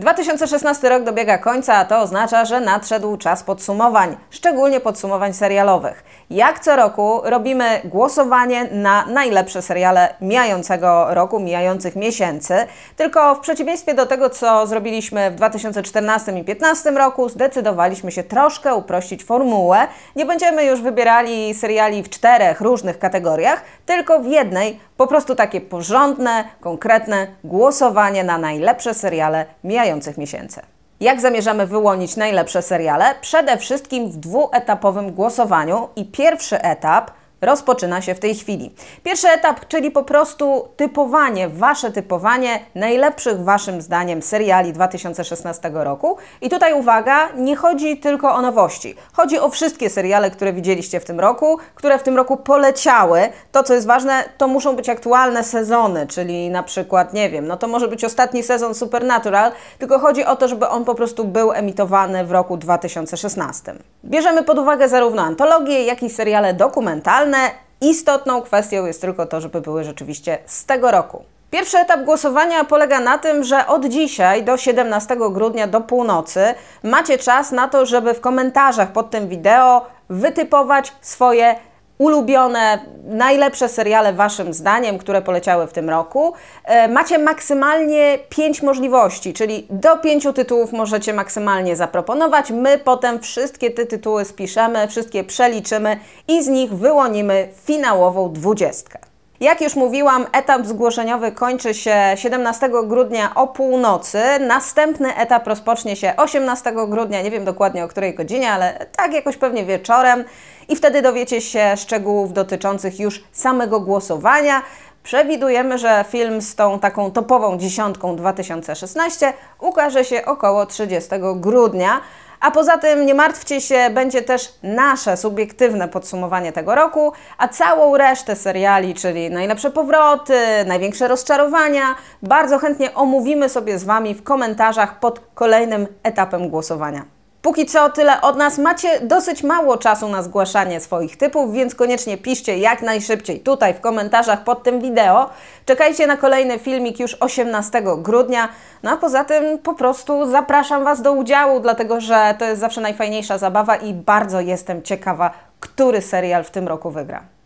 2016 rok dobiega końca, a to oznacza, że nadszedł czas podsumowań, szczególnie podsumowań serialowych. Jak co roku robimy głosowanie na najlepsze seriale mijającego roku, mijających miesięcy, tylko w przeciwieństwie do tego, co zrobiliśmy w 2014 i 2015 roku, zdecydowaliśmy się troszkę uprościć formułę. Nie będziemy już wybierali seriali w czterech różnych kategoriach, tylko w jednej po prostu takie porządne, konkretne głosowanie na najlepsze seriale mijających miesięcy. Jak zamierzamy wyłonić najlepsze seriale? Przede wszystkim w dwuetapowym głosowaniu i pierwszy etap rozpoczyna się w tej chwili. Pierwszy etap, czyli po prostu typowanie, wasze typowanie najlepszych waszym zdaniem seriali 2016 roku. I tutaj uwaga, nie chodzi tylko o nowości. Chodzi o wszystkie seriale, które widzieliście w tym roku, które w tym roku poleciały. To, co jest ważne, to muszą być aktualne sezony, czyli na przykład, nie wiem, no to może być ostatni sezon Supernatural, tylko chodzi o to, żeby on po prostu był emitowany w roku 2016. Bierzemy pod uwagę zarówno antologie, jak i seriale dokumentalne, Istotną kwestią jest tylko to, żeby były rzeczywiście z tego roku. Pierwszy etap głosowania polega na tym, że od dzisiaj do 17 grudnia do północy macie czas na to, żeby w komentarzach pod tym wideo wytypować swoje ulubione, najlepsze seriale Waszym zdaniem, które poleciały w tym roku. E, macie maksymalnie 5 możliwości, czyli do 5 tytułów możecie maksymalnie zaproponować. My potem wszystkie te tytuły spiszemy, wszystkie przeliczymy i z nich wyłonimy finałową dwudziestkę. Jak już mówiłam, etap zgłoszeniowy kończy się 17 grudnia o północy. Następny etap rozpocznie się 18 grudnia, nie wiem dokładnie o której godzinie, ale tak jakoś pewnie wieczorem. I wtedy dowiecie się szczegółów dotyczących już samego głosowania. Przewidujemy, że film z tą taką topową dziesiątką 2016 ukaże się około 30 grudnia. A poza tym nie martwcie się, będzie też nasze subiektywne podsumowanie tego roku, a całą resztę seriali, czyli najlepsze powroty, największe rozczarowania, bardzo chętnie omówimy sobie z Wami w komentarzach pod kolejnym etapem głosowania. Póki co tyle od nas. Macie dosyć mało czasu na zgłaszanie swoich typów, więc koniecznie piszcie jak najszybciej tutaj w komentarzach pod tym wideo. Czekajcie na kolejny filmik już 18 grudnia. No a poza tym po prostu zapraszam Was do udziału, dlatego że to jest zawsze najfajniejsza zabawa i bardzo jestem ciekawa, który serial w tym roku wygra.